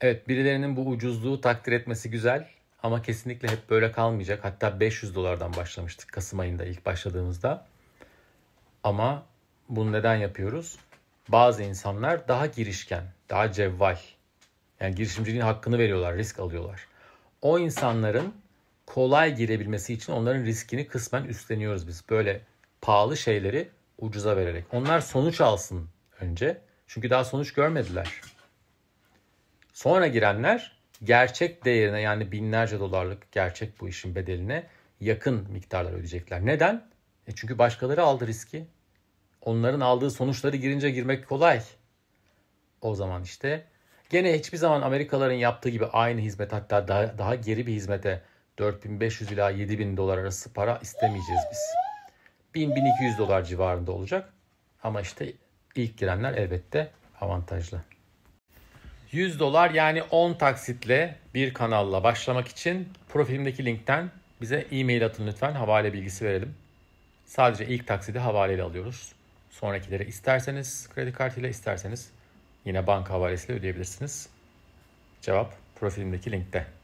Evet birilerinin bu ucuzluğu takdir etmesi güzel ama kesinlikle hep böyle kalmayacak. Hatta 500 dolardan başlamıştık Kasım ayında ilk başladığımızda. Ama bunu neden yapıyoruz? Bazı insanlar daha girişken, daha cevval. Yani girişimciliğin hakkını veriyorlar, risk alıyorlar. O insanların kolay girebilmesi için onların riskini kısmen üstleniyoruz biz. Böyle pahalı şeyleri ucuza vererek. Onlar sonuç alsın önce. Çünkü daha sonuç görmediler. Sonra girenler gerçek değerine yani binlerce dolarlık gerçek bu işin bedeline yakın miktarlar ödeyecekler. Neden? E çünkü başkaları aldı riski. Onların aldığı sonuçları girince girmek kolay. O zaman işte gene hiçbir zaman Amerikalıların yaptığı gibi aynı hizmet hatta daha, daha geri bir hizmete 4500 ila 7000 dolar arası para istemeyeceğiz biz. 1000-1200 dolar civarında olacak. Ama işte ilk girenler elbette avantajlı. 100 dolar yani 10 taksitle bir kanalla başlamak için profilimdeki linkten bize e-mail atın lütfen havale bilgisi verelim. Sadece ilk taksidi havaleyle alıyoruz. Sonrakileri isterseniz kredi kartıyla isterseniz yine banka havalesiyle ödeyebilirsiniz. Cevap profilimdeki linkte.